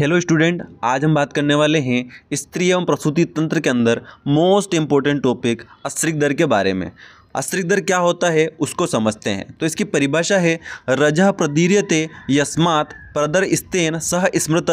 hello student आज हम बात करने वाले हैं स्त्री एवं प्रसूति तंत्र के अंदर मोस्ट इम्पोर्टेंट टॉपिक अस्त्रिक दर के बारे में अस्त्रिक दर क्या होता है उसको समझते हैं तो इसकी परिभाषा है रजह प्रदीर्यते यस्मात् प्रदर स्तेन सह स्मृत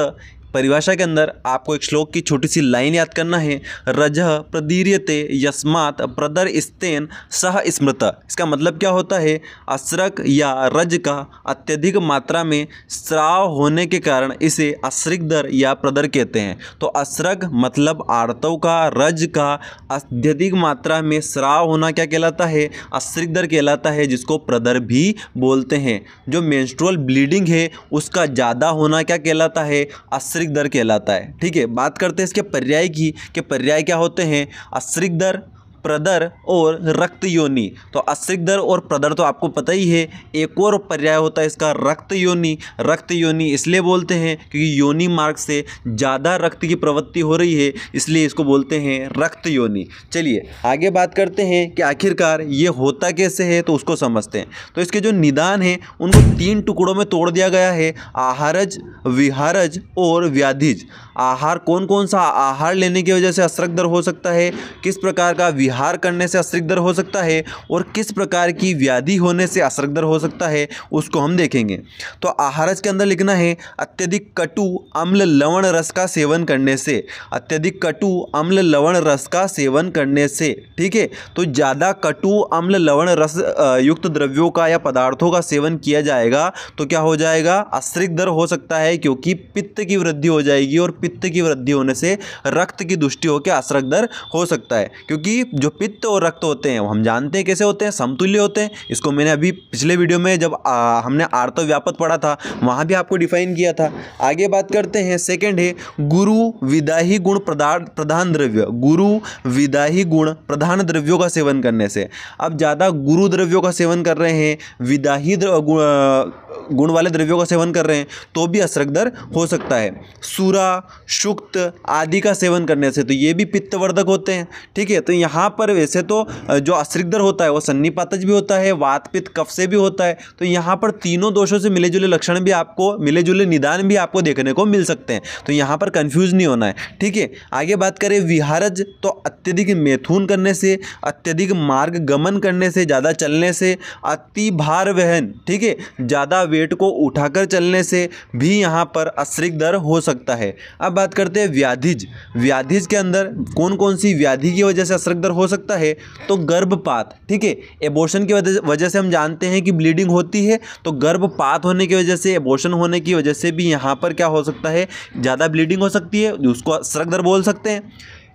परिभाषा के अंदर आपको एक श्लोक की छोटी सी लाइन याद करना है रज प्रदीर्यते यस्मात प्रदर स्तेन सह स्मृत इसका मतलब क्या होता है असरक या रज का अत्यधिक मात्रा में स्राव होने के कारण इसे अश्रिक दर या प्रदर कहते हैं तो अस्रक मतलब आर्तव का रज का अत्यधिक मात्रा में स्राव होना क्या कहलाता है अश्रिक दर कहलाता है जिसको प्रदर भी बोलते हैं जो मेंस्ट्रुअल ब्लीडिंग है उसका ज़्यादा होना क्या कहलाता है अस्रिक आश्रिक दर कहलाता है ठीक है बात करते हैं इसके पर्याय की कि पर्याय क्या होते हैं आश्रिक दर प्रदर और रक्त योनि तो अस्थिकदर और प्रदर तो आपको पता ही है एक और पर्याय होता है इसका रक्त योनि रक्त योनि इसलिए बोलते हैं क्योंकि योनि मार्ग से ज़्यादा रक्त की प्रवृत्ति हो रही है इसलिए इसको बोलते हैं रक्त योनि चलिए आगे बात करते हैं कि आखिरकार ये होता कैसे है तो उसको समझते हैं तो इसके जो निदान है उनको तीन टुकड़ों में तोड़ दिया गया है आहारज विहारज और व्याधिज आहार कौन कौन सा आहार लेने की वजह से दर हो सकता है किस प्रकार का विहार विहार करने से दर हो सकता है और किस प्रकार की व्याधि होने से दर हो सकता है उसको हम देखेंगे तो आहारज के अंदर लिखना है अत्यधिक कटु अम्ल लवण रस का सेवन करने से अत्यधिक कटु अम्ल लवण रस का सेवन करने से ठीक है तो ज़्यादा कटु अम्ल लवण रस युक्त द्रव्यों का या पदार्थों का सेवन किया जाएगा तो क्या हो जाएगा दर हो सकता है क्योंकि पित्त की वृद्धि हो जाएगी और पित्त की वृद्धि होने से रक्त की दुष्टि होकर दर हो सकता है क्योंकि जो पित्त और रक्त होते हैं वो हम जानते हैं कैसे होते हैं समतुल्य होते हैं इसको मैंने अभी पिछले वीडियो में जब आ, हमने आर्तव व्यापत पढ़ा था वहाँ भी आपको डिफाइन किया था आगे बात करते हैं सेकेंड है गुरु विदाही गुण प्रधान द्रव्य गुरु विदाही गुण प्रधान द्रव्यों का सेवन करने से अब ज़्यादा गुरु द्रव्यों का सेवन कर रहे हैं विदाही गुण वाले द्रव्यों का सेवन कर रहे हैं तो भी असरक दर हो सकता है सूरा शुक्त आदि का सेवन करने से तो ये भी पित्तवर्धक होते हैं ठीक है तो यहाँ पर वैसे तो जो अस्रिग्धर होता है वो सन्नीपातज भी होता है वात पित्त कफ से भी होता है तो यहाँ पर तीनों दोषों से मिले जुले लक्षण भी आपको मिले जुले निदान भी आपको देखने को मिल सकते हैं तो यहाँ पर कन्फ्यूज नहीं होना है ठीक है आगे बात करें विहारज तो अत्यधिक मैथुन करने से अत्यधिक मार्ग गमन करने से ज़्यादा चलने से अति भार वहन ठीक है ज़्यादा वेट को उठाकर चलने से भी यहाँ पर अश्रिक दर हो सकता है अब बात करते हैं व्याधिज व्याधिज के अंदर कौन कौन सी व्याधि की वजह से अस्रिक दर हो सकता है तो गर्भपात ठीक है एबोशन की वजह से हम जानते हैं कि ब्लीडिंग होती है तो गर्भपात होने की वजह से एबोशन होने की वजह से भी यहाँ पर क्या हो सकता है ज़्यादा ब्लीडिंग हो सकती है उसको सरक दर बोल सकते हैं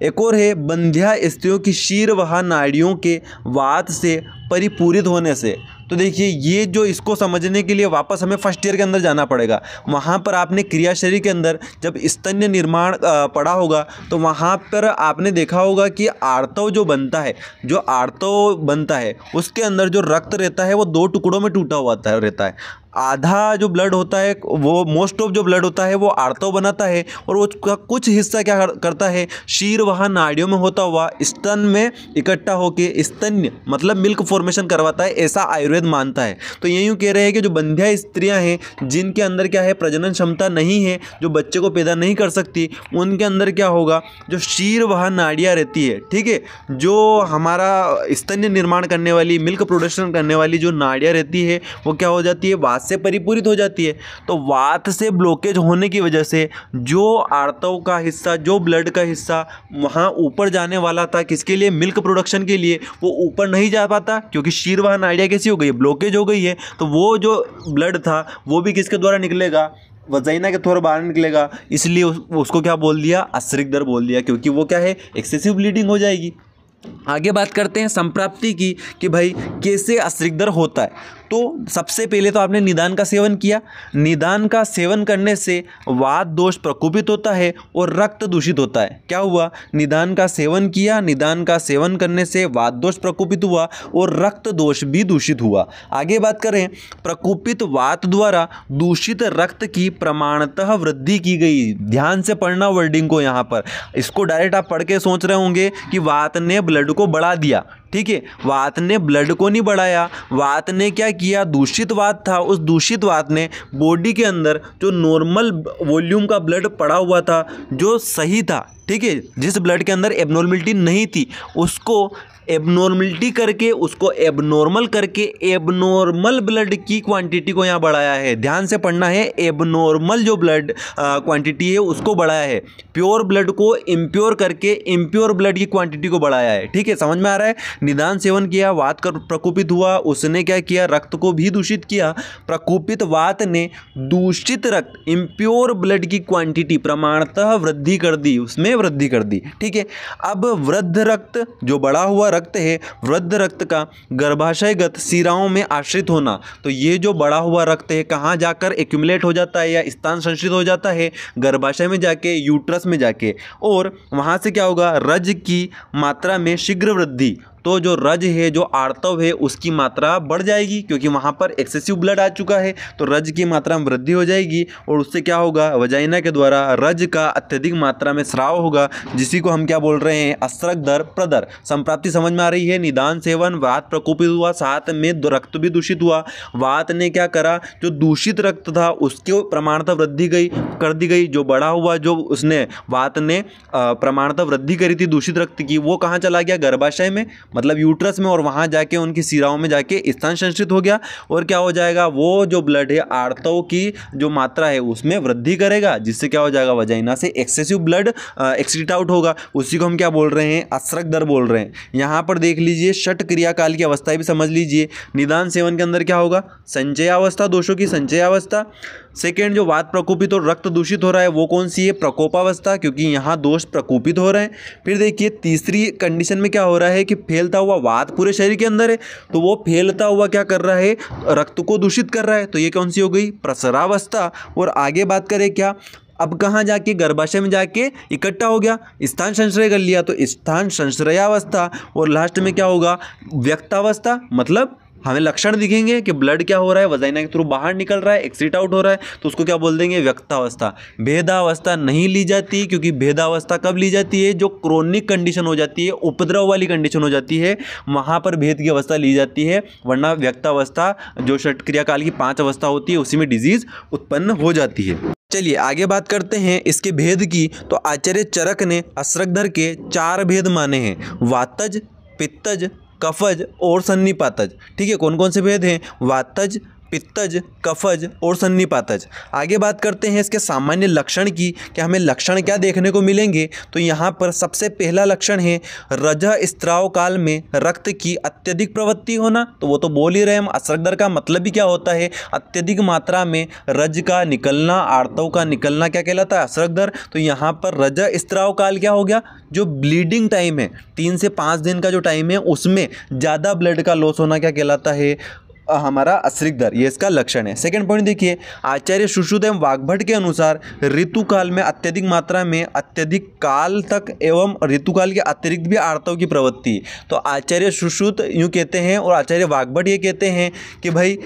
एक और है बंध्या स्त्रियों की शीर वहा नाड़ियों के वात से परिपूरित होने से तो देखिए ये जो इसको समझने के लिए वापस हमें फर्स्ट ईयर के अंदर जाना पड़ेगा वहाँ पर आपने क्रियाशरी के अंदर जब स्तन्य निर्माण पढ़ा होगा तो वहाँ पर आपने देखा होगा कि आर्तव जो बनता है जो आर्तव बनता है उसके अंदर जो रक्त रहता है वो दो टुकड़ों में टूटा हुआ रहता है आधा जो ब्लड होता है वो मोस्ट ऑफ जो ब्लड होता है वो आर्तव बनाता है और उसका कुछ हिस्सा क्या करता है शीर वहाँ नाड़ियों में होता हुआ स्तन में इकट्ठा होकर स्तन्य मतलब मिल्क फॉर्मेशन करवाता है ऐसा आयुर्वेद मानता है तो यही कह रहे हैं कि जो बंध्या स्त्रियाँ हैं जिनके अंदर क्या है प्रजनन क्षमता नहीं है जो बच्चे को पैदा नहीं कर सकती उनके अंदर क्या होगा जो शीर वहाँ नाड़ियाँ रहती है ठीक है जो हमारा स्तन्य निर्माण करने वाली मिल्क प्रोडक्शन करने वाली जो नाड़ियाँ रहती है वो क्या हो जाती है वात से परिपूरित हो जाती है तो वात से ब्लॉकेज होने की वजह से जो आड़तों का हिस्सा जो ब्लड का हिस्सा वहाँ ऊपर जाने वाला था किसके लिए मिल्क प्रोडक्शन के लिए वो ऊपर नहीं जा पाता क्योंकि शीरवाहन आइडिया कैसी हो गई ब्लॉकेज हो गई है तो वो जो ब्लड था वो भी किसके द्वारा निकलेगा वजाइना के थोड़ा बाहर निकलेगा इसलिए उस, उसको क्या बोल दिया अश्रिक दर बोल दिया क्योंकि वो क्या है एक्सेसिव ब्लीडिंग हो जाएगी आगे बात करते हैं संप्राप्ति की कि भाई कैसे अश्रिक दर होता है तो सबसे पहले तो आपने निदान का सेवन किया निदान का सेवन करने से वाद दोष प्रकोपित होता है और रक्त दूषित होता है क्या हुआ निदान का सेवन किया निदान का सेवन करने से वाद दोष प्रकोपित हुआ और रक्त दोष भी दूषित हुआ आगे बात करें प्रकोपित वात द्वारा दूषित रक्त की प्रमाणतः वृद्धि की गई ध्यान से पढ़ना वर्डिंग को यहाँ पर इसको डायरेक्ट आप पढ़ के सोच रहे होंगे कि वात ने ब्लड को बढ़ा दिया ठीक है वात ने ब्लड को नहीं बढ़ाया वात ने क्या किया दूषित वात था उस दूषित वात ने बॉडी के अंदर जो नॉर्मल वॉल्यूम का ब्लड पड़ा हुआ था जो सही था ठीक है जिस ब्लड के अंदर एबनॉर्मिलिटी नहीं थी उसको एबनॉर्मलिटी करके उसको एबनॉर्मल करके एबनॉर्मल ब्लड की क्वांटिटी को यहाँ बढ़ाया है ध्यान से पढ़ना है एबनॉर्मल जो ब्लड क्वांटिटी है उसको बढ़ाया है प्योर ब्लड को इम्प्योर करके इम्प्योर ब्लड की क्वांटिटी को बढ़ाया है ठीक है समझ में आ रहा है निदान सेवन किया वात कर प्रकोपित हुआ उसने क्या किया रक्त को भी दूषित किया प्रकोपित वात ने दूषित रक्त इम्प्योर ब्लड की क्वांटिटी प्रमाणतः वृद्धि कर दी उसमें वृद्धि कर दी ठीक है अब वृद्ध रक्त जो बड़ा हुआ रक्त रक्त है वृद्ध रक्त का गर्भाशयगत सिराओं में आश्रित होना तो ये जो बड़ा हुआ रक्त है कहाँ जाकर एक्यूमुलेट हो जाता है या स्थान संश्रित हो जाता है गर्भाशय में जाके यूट्रस में जाके और वहाँ से क्या होगा रज की मात्रा में शीघ्र वृद्धि तो जो रज है जो आर्तव है उसकी मात्रा बढ़ जाएगी क्योंकि वहाँ पर एक्सेसिव ब्लड आ चुका है तो रज की मात्रा में वृद्धि हो जाएगी और उससे क्या होगा वजाइना के द्वारा रज का अत्यधिक मात्रा में श्राव होगा जिसी को हम क्या बोल रहे हैं अस्त्रक दर प्रदर संप्राप्ति समझ में आ रही है निदान सेवन वात प्रकोपित हुआ साथ में रक्त भी दूषित हुआ वात ने क्या करा जो दूषित रक्त था उसके प्रमाणता वृद्धि गई कर दी गई जो बड़ा हुआ जो उसने वात ने प्रमाणता वृद्धि करी थी दूषित रक्त की वो कहाँ चला गया गर्भाशय में मतलब यूट्रस में और वहाँ जाके उनकी सिराओं में जाके स्थान संचित हो गया और क्या हो जाएगा वो जो ब्लड है आर्तव की जो मात्रा है उसमें वृद्धि करेगा जिससे क्या हो जाएगा वजाइना से एक्सेसिव ब्लड एक्सिट आउट होगा उसी को हम क्या बोल रहे हैं असरक दर बोल रहे हैं यहाँ पर देख लीजिए षट क्रियाकाल की अवस्थाएं भी समझ लीजिए निदान सेवन के अंदर क्या होगा संचयावस्था दोषों की संचयावस्था सेकेंड जो वात प्रकोपित और रक्त दूषित हो रहा है वो कौन सी है प्रकोपावस्था क्योंकि यहाँ दोष प्रकोपित हो रहे हैं फिर देखिए तीसरी कंडीशन में क्या हो रहा है कि फैलता हुआ वात पूरे शरीर के अंदर है तो वो फैलता हुआ क्या कर रहा है रक्त को दूषित कर रहा है तो ये कौन सी हो गई प्रसरावस्था और आगे बात करें क्या अब कहाँ जाके गर्भाशय में जाके इकट्ठा हो गया स्थान संश्रय कर लिया तो स्थान संश्रयावस्था और लास्ट में क्या होगा व्यक्तावस्था मतलब हमें लक्षण दिखेंगे कि ब्लड क्या हो रहा है वजाइना के थ्रू बाहर निकल रहा है एक्सिट आउट हो रहा है तो उसको क्या बोल देंगे व्यक्तावस्था भेदावस्था नहीं ली जाती क्योंकि भेदावस्था कब ली जाती है जो क्रोनिक कंडीशन हो जाती है उपद्रव वाली कंडीशन हो जाती है वहाँ पर भेद की अवस्था ली जाती है वरना व्यक्तावस्था जो क्रियाकाल की पाँच अवस्था होती है उसी में डिजीज़ उत्पन्न हो जाती है चलिए आगे बात करते हैं इसके भेद की तो आचार्य चरक ने अश्रकधर के चार भेद माने हैं वातज पित्तज कफज और सन्निपातज ठीक है कौन कौन से भेद हैं वातज पित्तज कफज और सन्नीपातज आगे बात करते हैं इसके सामान्य लक्षण की कि हमें लक्षण क्या देखने को मिलेंगे तो यहाँ पर सबसे पहला लक्षण है रज स्त्राव काल में रक्त की अत्यधिक प्रवृत्ति होना तो वो तो बोल ही रहे हम असरक दर का मतलब ही क्या होता है अत्यधिक मात्रा में रज का निकलना आर्तव का निकलना क्या कहलाता है असरक दर तो यहाँ पर रज स्त्राव काल क्या हो गया जो ब्लीडिंग टाइम है तीन से पाँच दिन का जो टाइम है उसमें ज़्यादा ब्लड का लॉस होना क्या कहलाता है हमारा अश्रिक दर ये इसका लक्षण है सेकंड पॉइंट देखिए आचार्य एवं वाघभट के अनुसार ऋतु काल में अत्यधिक मात्रा में अत्यधिक काल तक एवं ऋतुकाल के अतिरिक्त भी आर्तव की प्रवृत्ति तो आचार्य सुश्रुत यूँ कहते हैं और आचार्य वाघभट ये कहते हैं कि भाई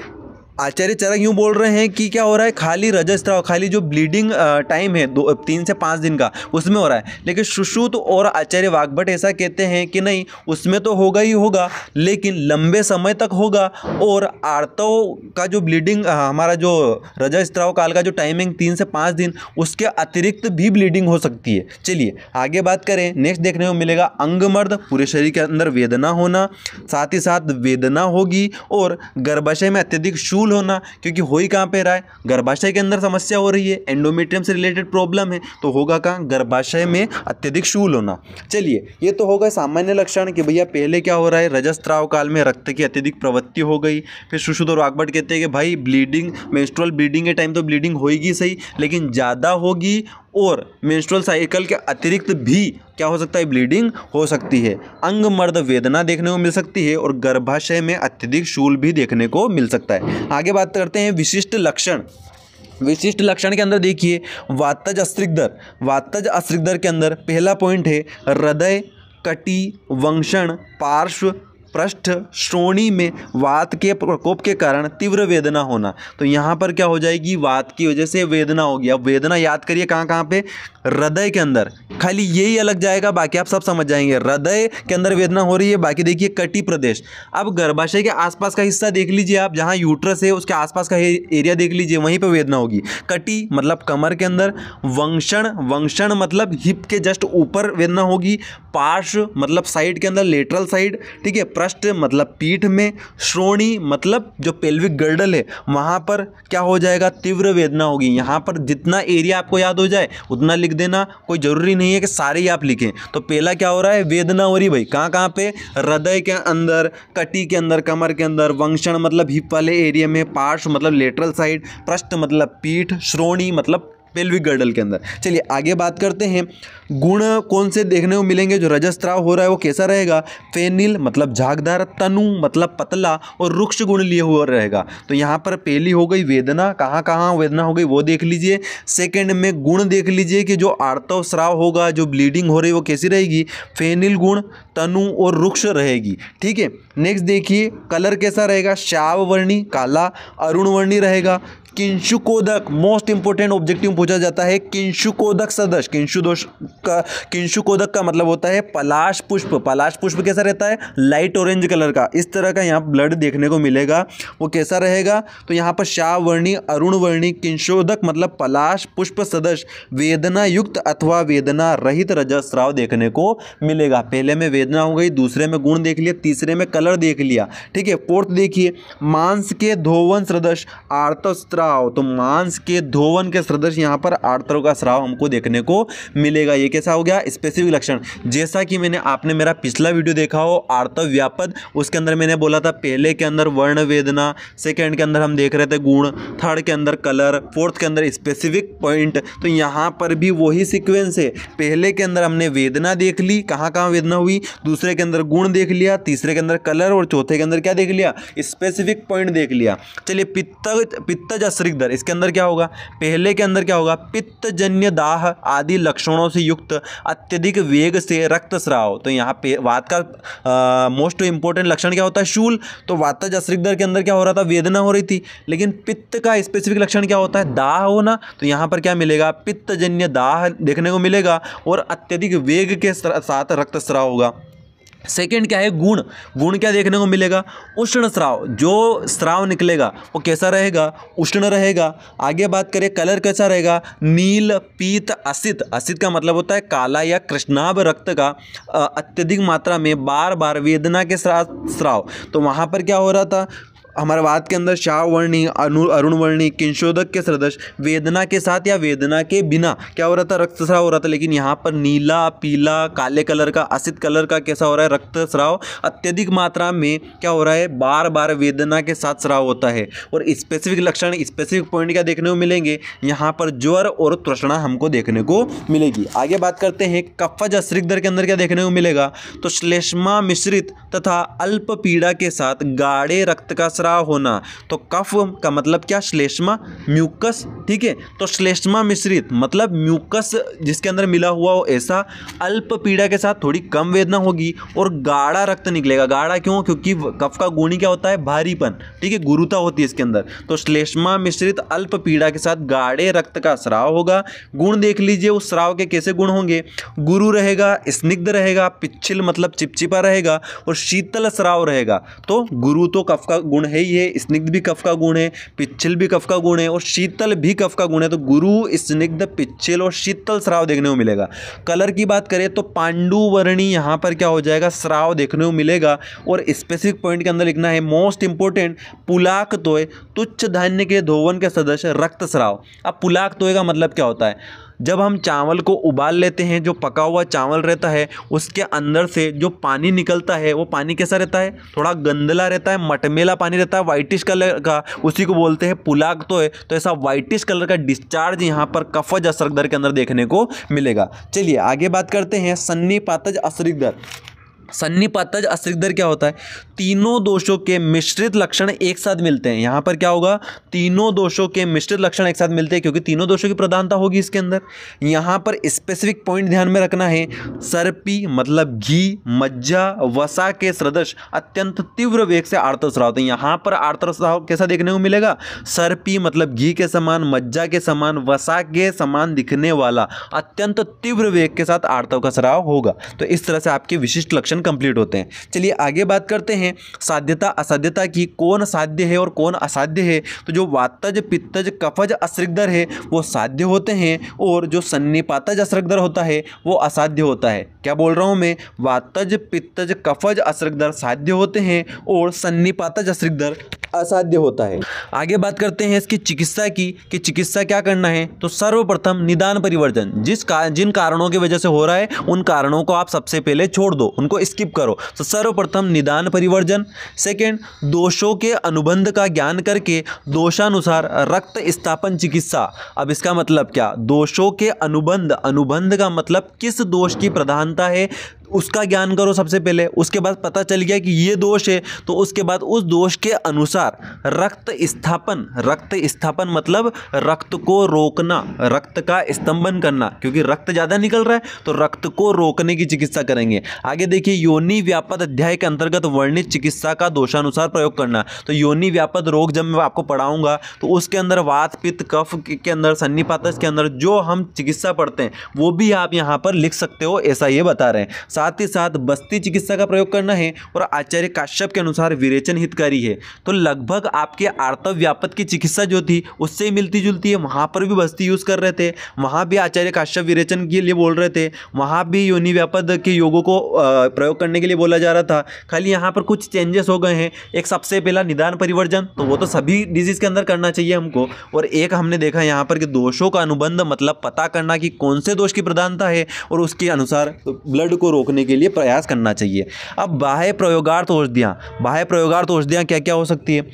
आचार्य चरक यूँ बोल रहे हैं कि क्या हो रहा है खाली रजस्त्राव खाली जो ब्लीडिंग टाइम है दो तीन से पाँच दिन का उसमें हो रहा है लेकिन सुश्रुत और आचार्य वागभट ऐसा कहते हैं कि नहीं उसमें तो होगा ही होगा लेकिन लंबे समय तक होगा और आर्तव का जो ब्लीडिंग हमारा जो रजस्त्राव काल का जो टाइमिंग तीन से पाँच दिन उसके अतिरिक्त भी ब्लीडिंग हो सकती है चलिए आगे बात करें नेक्स्ट देखने को मिलेगा अंगमर्द पूरे शरीर के अंदर वेदना होना साथ ही साथ वेदना होगी और गर्भाशय में अत्यधिक शू फूल होना क्योंकि हो ही कहाँ पर रहा है गर्भाशय के अंदर समस्या हो रही है एंडोमेट्रियम से रिलेटेड प्रॉब्लम है तो होगा कहाँ गर्भाशय में अत्यधिक शूल होना चलिए ये तो होगा सामान्य लक्षण कि भैया पहले क्या हो रहा है रजस्त्राव काल में रक्त की अत्यधिक प्रवृत्ति हो गई फिर सुशुद्ध और कहते हैं कि भाई ब्लीडिंग मेस्ट्रोल ब्लीडिंग के टाइम तो ब्लीडिंग होगी सही लेकिन ज़्यादा होगी और मेंस्ट्रुअल साइकिल के अतिरिक्त भी क्या हो सकता है ब्लीडिंग हो सकती है अंग मर्द वेदना देखने को मिल सकती है और गर्भाशय में अत्यधिक शूल भी देखने को मिल सकता है आगे बात करते हैं विशिष्ट लक्षण विशिष्ट लक्षण के अंदर देखिए वातज दर वातज दर के अंदर पहला पॉइंट है हृदय कटी वंशण पार्श्व पृष्ठ श्रोणी में वात के प्रकोप के कारण तीव्र वेदना होना तो यहाँ पर क्या हो जाएगी वात की वजह से वेदना होगी अब वेदना याद करिए कहाँ कहाँ पे हृदय के अंदर खाली यही अलग जाएगा बाकी आप सब समझ जाएंगे हृदय के अंदर वेदना हो रही है बाकी देखिए कटी प्रदेश अब गर्भाशय के आसपास का हिस्सा देख लीजिए आप जहाँ यूट्रस है उसके आसपास का एरिया देख लीजिए वहीं पर वेदना होगी कटी मतलब कमर के अंदर वंक्षण वंक्षण मतलब हिप के जस्ट ऊपर वेदना होगी पार्श्व मतलब साइड के अंदर लेटरल साइड ठीक है पृष्ठ मतलब पीठ में श्रोणी मतलब जो पेल्विक गर्डल है वहाँ पर क्या हो जाएगा तीव्र वेदना होगी यहाँ पर जितना एरिया आपको याद हो जाए उतना लिख देना कोई ज़रूरी नहीं है कि सारे ही आप लिखें तो पहला क्या हो रहा है वेदना हो रही भाई कहाँ कहाँ पे हृदय के अंदर कटी के अंदर कमर के अंदर वंक्षण मतलब हिप वाले एरिया में पार्श मतलब लेटरल साइड पृष्ठ मतलब पीठ श्रोणी मतलब पेल्विक गर्डल के अंदर चलिए आगे बात करते हैं गुण कौन से देखने को मिलेंगे जो रजस्त्राव हो रहा है वो कैसा रहेगा फेनिल मतलब झागदार तनु मतलब पतला और रुक्ष गुण लिए हुआ रहेगा तो यहाँ पर पहली हो गई वेदना कहाँ कहाँ वेदना हो गई वो देख लीजिए सेकेंड में गुण देख लीजिए कि जो आर्तव श्राव होगा जो ब्लीडिंग हो रही वो कैसी रहेगी फेनिल गुण तनु और रुक्ष रहेगी ठीक है नेक्स्ट देखिए कलर कैसा रहेगा श्याव वर्णी काला अरुण वर्णी रहेगा किंशुकोदक मोस्ट इंपोर्टेंट ऑब्जेक्टिव पूछा जाता है किंशुकोदक सदस्य किंशु दोष का किंशुकोदक का मतलब होता है पलाश पुष्प पलाश पुष्प कैसा रहता है लाइट ऑरेंज कलर का इस तरह का यहाँ ब्लड देखने को मिलेगा वो कैसा रहेगा तो यहाँ पर वर्णी अरुण वर्णी किंशोदक मतलब पलाश पुष्प सदस्य वेदना युक्त अथवा वेदना रहित स्राव देखने को मिलेगा पहले में वेदना हो गई दूसरे में गुण देख लिया तीसरे में कलर देख लिया ठीक है फोर्थ देखिए मांस के धोवन सदस्य आर्तस्त्राव स्राव तो मांस के धोवन के सदृश यहाँ पर आर्तरों का स्राव हमको देखने को मिलेगा ये कैसा हो गया स्पेसिफिक लक्षण जैसा कि मैंने आपने मेरा पिछला वीडियो देखा हो आर्तव व्यापद उसके अंदर मैंने बोला था पहले के अंदर वर्ण वेदना सेकेंड के अंदर हम देख रहे थे गुण थर्ड के अंदर कलर फोर्थ के अंदर स्पेसिफिक पॉइंट तो यहाँ पर भी वही सिक्वेंस है पहले के अंदर हमने वेदना देख ली कहाँ कहाँ वेदना हुई दूसरे के अंदर गुण देख लिया तीसरे के अंदर कलर और चौथे के अंदर क्या देख लिया स्पेसिफिक पॉइंट देख लिया चलिए पित्त पित्तज दर इसके अंदर क्या होगा पहले के अंदर क्या होगा पित्तजन्य दाह आदि लक्षणों से युक्त अत्यधिक वेग से रक्तस्राव तो यहाँ पे वात का मोस्ट इंपॉर्टेंट लक्षण क्या होता है शूल तो वातज दर के अंदर क्या हो रहा था वेदना हो रही थी लेकिन पित्त का स्पेसिफिक लक्षण क्या होता है दाह होना तो यहाँ पर क्या मिलेगा पित्तजन्य दाह देखने को मिलेगा और अत्यधिक वेग के साथ रक्तस्राव होगा सेकेंड क्या है गुण गुण क्या देखने को मिलेगा उष्ण स्राव जो स्राव निकलेगा वो कैसा रहेगा उष्ण रहेगा आगे बात करें कलर कैसा रहेगा नील पीत असित असित का मतलब होता है काला या कृष्णाभ रक्त का अत्यधिक मात्रा में बार बार वेदना के साथ स्राव तो वहाँ पर क्या हो रहा था अमरवाद के अंदर शाह वर्णी अनु अरुण वर्णी किंशोधक के सदृश वेदना के साथ या वेदना के बिना क्या हो रहा था रक्तस्राव हो रहा था लेकिन यहाँ पर नीला पीला काले कलर का असित कलर का कैसा हो रहा है रक्तस्राव अत्यधिक मात्रा में क्या हो रहा है बार बार वेदना के साथ स्राव होता है और स्पेसिफिक लक्षण स्पेसिफिक पॉइंट क्या देखने को मिलेंगे यहाँ पर ज्वर और तृष्णा हमको देखने को मिलेगी आगे बात करते हैं कफज दर के अंदर क्या देखने को मिलेगा तो श्लेष्मा मिश्रित तथा अल्प पीड़ा के साथ गाढ़े रक्त का खसरा होना तो कफ का मतलब क्या श्लेष्मा म्यूकस ठीक है तो श्लेष्मा मिश्रित मतलब म्यूकस जिसके अंदर मिला हुआ हो ऐसा अल्प पीड़ा के साथ थोड़ी कम वेदना होगी और गाढ़ा रक्त निकलेगा गाढ़ा क्यों क्योंकि कफ का गुणी क्या होता है भारीपन ठीक है गुरुता होती है इसके अंदर तो श्लेष्मा मिश्रित अल्प पीड़ा के साथ गाढ़े रक्त का स्राव होगा गुण देख लीजिए उस स्राव के कैसे गुण होंगे गुरु रहेगा स्निग्ध रहेगा पिछिल मतलब चिपचिपा रहेगा और शीतल स्राव रहेगा तो गुरु तो कफ का गुण है है है स्निग्ध भी कफ का गुण है पिच्छल भी कफ का गुण है और शीतल भी कफ का गुण है तो गुरु स्निग्ध पिच्छल और शीतल श्राव देखने को मिलेगा कलर की बात करें तो पांडुवर्णी यहाँ पर क्या हो जाएगा श्राव देखने को मिलेगा और स्पेसिफिक पॉइंट के अंदर लिखना है मोस्ट इंपॉर्टेंट पुलाक तोय तुच्छ धान्य के धोवन के सदस्य रक्त श्राव अब पुलाक तोय का मतलब क्या होता है जब हम चावल को उबाल लेते हैं जो पका हुआ चावल रहता है उसके अंदर से जो पानी निकलता है वो पानी कैसा रहता है थोड़ा गंदला रहता है मटमेला पानी रहता है वाइटिश कलर का उसी को बोलते हैं पुलाग तो है तो ऐसा वाइटिश कलर का डिस्चार्ज यहाँ पर कफज दर के अंदर देखने को मिलेगा चलिए आगे बात करते हैं सन्नी पातज दर सन्निपातज अस्रिग्धर क्या होता है तीनों दोषों के मिश्रित लक्षण एक साथ मिलते हैं यहाँ पर क्या होगा तीनों दोषों के मिश्रित लक्षण एक साथ मिलते हैं क्योंकि तीनों दोषों की प्रधानता होगी इसके अंदर यहाँ पर स्पेसिफिक पॉइंट ध्यान में रखना है सर्पी मतलब घी मज्जा वसा के सदृश अत्यंत तीव्र वेग से आर्तस्राव होते हैं यहाँ पर आर्तस्राव कैसा देखने को मिलेगा सर्पी मतलब घी के समान मज्जा के समान वसा के समान दिखने वाला अत्यंत तीव्र वेग के साथ आर्तव का स्राव होगा तो इस तरह से आपके विशिष्ट लक्षण कंप्लीट होते हैं चलिए आगे बात करते हैं साध्यता असाध्यता की कौन साध्य है और कौन असाध्य है तो जो वातज पित्तज कफज अश्रिकदर है वो साध्य होते हैं और जो सन्निपातज असृगदर होता है वो असाध्य होता है क्या बोल रहा हूँ मैं वातज पित्तज कफज असृगदर साध्य होते हैं और सन्निपातज अश्रिकदर असाध्य होता है आगे बात करते हैं इसकी चिकित्सा की कि चिकित्सा क्या करना है तो सर्वप्रथम निदान परिवर्तन जिस का जिन कारणों की वजह से हो रहा है उन कारणों को आप सबसे पहले छोड़ दो उनको स्किप करो तो सर्वप्रथम निदान परिवर्जन सेकेंड दोषों के अनुबंध का ज्ञान करके दोषानुसार रक्त स्थापन चिकित्सा अब इसका मतलब क्या दोषों के अनुबंध अनुबंध का मतलब किस दोष की प्रधानता है उसका ज्ञान करो सबसे पहले उसके बाद पता चल गया कि ये दोष है तो उसके बाद उस दोष के अनुसार रक्त स्थापन रक्त स्थापन मतलब रक्त को रोकना रक्त का स्तंभन करना क्योंकि रक्त ज़्यादा निकल रहा है तो रक्त को रोकने की चिकित्सा करेंगे आगे देखिए योनि व्यापक अध्याय के अंतर्गत वर्णित चिकित्सा का दोषानुसार प्रयोग करना तो योनि व्यापक रोग जब मैं आपको पढ़ाऊंगा तो उसके अंदर वात पित्त कफ के अंदर सन्निपातस के अंदर जो हम चिकित्सा पढ़ते हैं वो भी आप यहाँ पर लिख सकते हो ऐसा ये बता रहे हैं साथ ही साथ बस्ती चिकित्सा का प्रयोग करना है और आचार्य काश्यप के अनुसार विरेचन हितकारी है तो लगभग आपके आर्तव व्यापत की चिकित्सा जो थी उससे ही मिलती जुलती है वहाँ पर भी बस्ती यूज़ कर रहे थे वहाँ भी आचार्य काश्यप विरेचन के लिए बोल रहे थे वहाँ भी योनि व्यापद के योगों को प्रयोग करने के लिए बोला जा रहा था खाली यहाँ पर कुछ चेंजेस हो गए हैं एक सबसे पहला निदान परिवर्जन तो वो तो सभी डिजीज़ के अंदर करना चाहिए हमको और एक हमने देखा यहाँ पर कि दोषों का अनुबंध मतलब पता करना कि कौन से दोष की प्रधानता है और उसके अनुसार ब्लड तो को रोक रोकने के लिए प्रयास करना चाहिए अब बाह्य प्रयोगार्थ औषधियाँ बाह्य प्रयोगार्थ औषधियाँ क्या क्या हो सकती है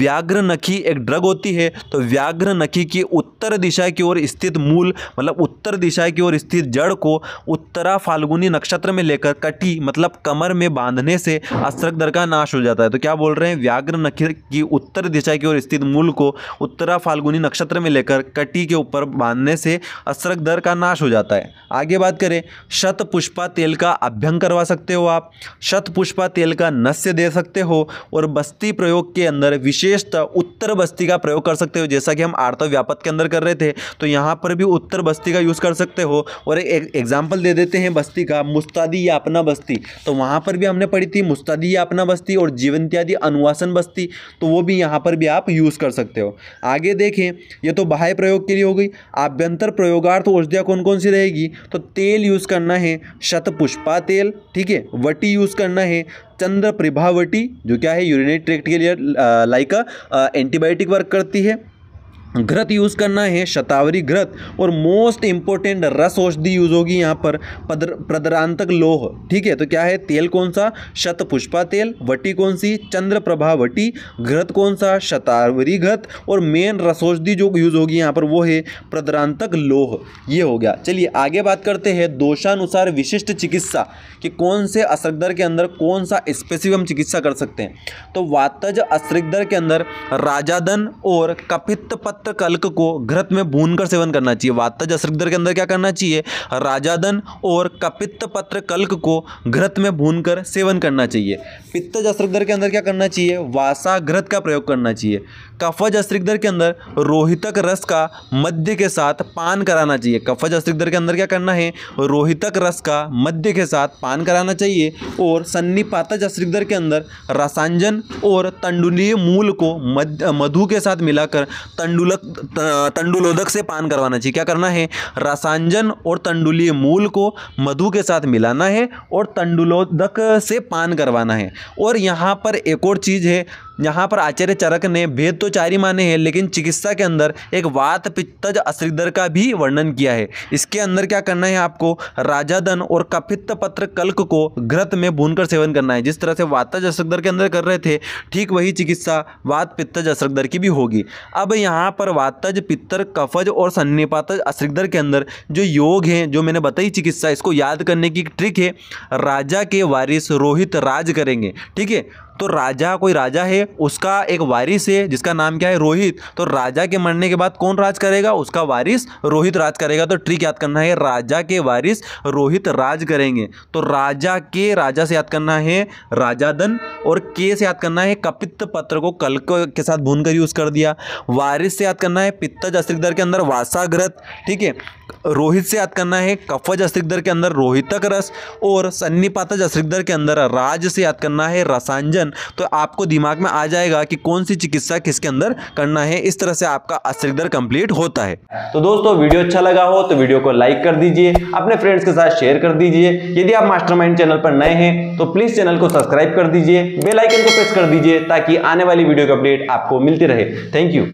व्याघ्र नखी एक ड्रग होती है तो व्याघ्र नखी की उत्तर दिशा की ओर स्थित मूल मतलब उत्तर दिशा की ओर स्थित जड़ को उत्तरा फाल्गुनी नक्षत्र में लेकर कटी मतलब कमर में बांधने से अस्त्रक का नाश हो जाता है तो क्या बोल रहे हैं व्याघ्र नखी की उत्तर दिशा की ओर स्थित मूल को उत्तरा फाल्गुनी नक्षत्र में लेकर कटी के ऊपर बांधने से अस्त्रक दर का नाश हो जाता है आगे बात करें शत पुष्पा तेल का अभ्यंग करवा सकते हो आप शतपुष्पा तेल का नस्य दे सकते हो और बस्ती प्रयोग के अंदर विशेषतः उत्तर बस्ती का प्रयोग कर सकते हो जैसा कि हम आर्तव व्यापत के अंदर कर रहे थे तो यहाँ पर भी उत्तर बस्ती का यूज़ कर सकते हो और एक एग्जाम्पल दे देते हैं बस्ती का मुस्तादी या अपना बस्ती तो वहाँ पर भी हमने पढ़ी थी मुस्तादी या अपना बस्ती और जीवंत्यादि अनुवासन बस्ती तो वो भी यहाँ पर भी आप यूज़ कर सकते हो आगे देखें ये तो बाह्य प्रयोग के लिए हो गई आभ्यंतर प्रयोगार्थ औषधियाँ कौन कौन सी रहेगी तो तेल यूज़ करना है शतपुष्प कपा तेल ठीक है वटी यूज़ करना है चंद्र प्रभावटी जो क्या है यूरिनेट ट्रैक्ट के लिए लाइक एंटीबायोटिक वर्क करती है घृत यूज़ करना है शतावरी घृत और मोस्ट इम्पोर्टेंट रस औषधि यूज़ होगी यहाँ पर प्रदरांतक लोह ठीक है तो क्या है तेल कौन सा शत पुष्पा तेल वटी कौन सी चंद्र प्रभा वटी घृत कौन सा शतावरी घृत और मेन रस औषधि जो यूज़ होगी यहाँ पर वो है प्रदरांतक लोह ये हो गया चलिए आगे बात करते हैं दोषानुसार विशिष्ट चिकित्सा कि कौन से असरदर के अंदर कौन सा स्पेसिफिक हम चिकित्सा कर सकते हैं तो वातज दर के अंदर राजादन और कपित्त पत्र वात कल्क को घृत में भून कर सेवन करना चाहिए वात जसृग्धर के अंदर क्या करना चाहिए राजादन और कपित्त पत्र कल्क को घृत में भून कर सेवन करना चाहिए पित्त जसृग्धर के अंदर क्या करना चाहिए वासा घृत का प्रयोग करना चाहिए कफज अस्त्रिग्धर के अंदर रोहितक रस का मध्य के साथ पान कराना चाहिए कफज अस्त्रिग्धर के अंदर क्या करना है रोहितक रस का मध्य के साथ पान कराना चाहिए और सन्निपातज अस्त्रिग्धर के अंदर रसांजन और तंडुलीय मूल को मधु के साथ मिलाकर तंडुल तंडुलक तंडुलोदक से पान करवाना चाहिए क्या करना है रासांजन और तंडुलीय मूल को मधु के साथ मिलाना है और तंडुलोदक से पान करवाना है और यहाँ पर एक और चीज़ है यहाँ पर आचार्य चरक ने भेद तो चार ही माने हैं लेकिन चिकित्सा के अंदर एक वात पित्तज अश्रीधर का भी वर्णन किया है इसके अंदर क्या करना है आपको राजादन और कफित्त पत्र कल्क को घृत में भूनकर सेवन करना है जिस तरह से वातज अश्रकदर के अंदर कर रहे थे ठीक वही चिकित्सा वात पित्तज अश्रकदर की भी होगी अब यहाँ पर वातज पित्तर कफज और सन्निपातज अश्रकदर के अंदर जो योग हैं जो मैंने बताई चिकित्सा इसको याद करने की ट्रिक है राजा के वारिस रोहित राज करेंगे ठीक है तो राजा कोई राजा है उसका एक वारिस है जिसका नाम क्या है रोहित तो राजा के मरने के बाद कौन राज करेगा उसका वारिस रोहित राज करेगा तो ट्रिक याद करना है राजा के वारिस रोहित राज करेंगे तो राजा के राजा से याद करना है राजादन और के से याद करना है कपित्त पत्र को कल के साथ भून कर यूज़ कर दिया वारिस से याद करना है पित्तज अस्त्रिकदर के अंदर वासाग्रत ठीक है रोहित से याद करना है कफज अस्त्रिकदर के अंदर रोहितक रस और सन्निपातज अस्त्रिकदर के अंदर राज से याद करना है रसांजन क्वेश्चन तो आपको दिमाग में आ जाएगा कि कौन सी चिकित्सा किसके अंदर करना है इस तरह से आपका अस्थिर कंप्लीट होता है तो दोस्तों वीडियो अच्छा लगा हो तो वीडियो को लाइक कर दीजिए अपने फ्रेंड्स के साथ शेयर कर दीजिए यदि आप मास्टर चैनल पर नए हैं तो प्लीज चैनल को सब्सक्राइब कर दीजिए बेलाइकन को प्रेस कर दीजिए ताकि आने वाली वीडियो की अपडेट आपको मिलती रहे थैंक यू